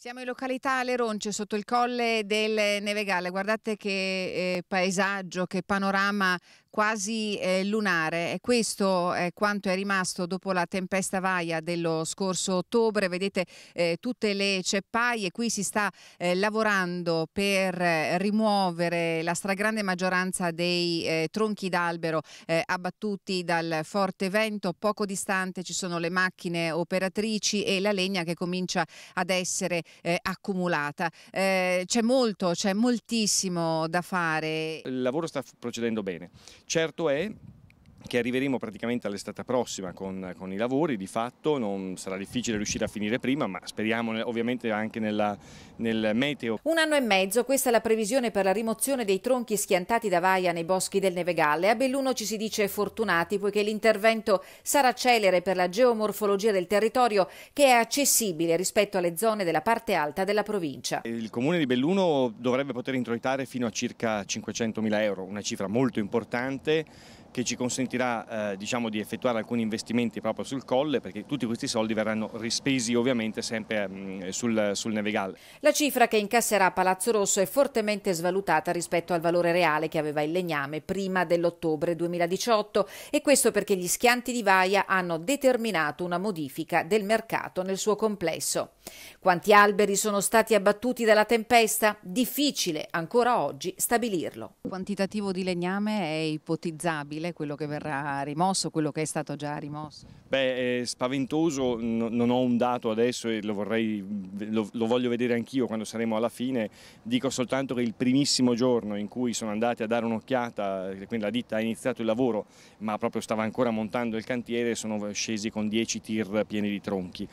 Siamo in località Aleronce, sotto il colle del Nevegale. Guardate che eh, paesaggio, che panorama quasi eh, lunare. E questo è quanto è rimasto dopo la tempesta vaia dello scorso ottobre. Vedete eh, tutte le ceppaie. Qui si sta eh, lavorando per eh, rimuovere la stragrande maggioranza dei eh, tronchi d'albero abbattuti dal forte vento. Poco distante ci sono le macchine operatrici e la legna che comincia ad essere eh, accumulata. Eh, c'è molto, c'è moltissimo da fare. Il lavoro sta procedendo bene. Certo è che arriveremo praticamente all'estate prossima con, con, i lavori, di fatto non sarà difficile riuscire a finire prima, ma speriamo ovviamente anche nella, nel meteo. Un anno e mezzo, questa è la previsione per la rimozione dei tronchi schiantati da vaia nei boschi del Nevegalle. A Belluno ci si dice fortunati poiché l'intervento sarà celere per la geomorfologia del territorio che è accessibile rispetto alle zone della parte alta della provincia. Il comune di Belluno dovrebbe poter introitare fino a circa 500.000 euro, una cifra molto importante che ci consentirà eh, diciamo, di effettuare alcuni investimenti proprio sul colle perché tutti questi soldi verranno rispesi ovviamente sempre mh, mm, sul, sul Nevegal. La cifra che incasserà Palazzo Rosso è fortemente svalutata rispetto al valore reale che aveva il legname prima dell'ottobre 2018 e questo perché gli schianti di vaia hanno determinato una modifica del mercato nel suo complesso. Quanti alberi sono stati abbattuti dalla tempesta? Difficile ancora oggi stabilirlo. Il quantitativo di legname è ipotizzabile male, quello che verrà rimosso, quello che è stato già rimosso? Beh, è spaventoso, no, non ho un dato adesso e lo, vorrei, lo, lo voglio vedere anch'io quando saremo alla fine, dico soltanto che il primissimo giorno in cui sono andati a dare un'occhiata, quindi la ditta ha iniziato il lavoro ma proprio stava ancora montando il cantiere, sono scesi con 10 tir pieni di tronchi.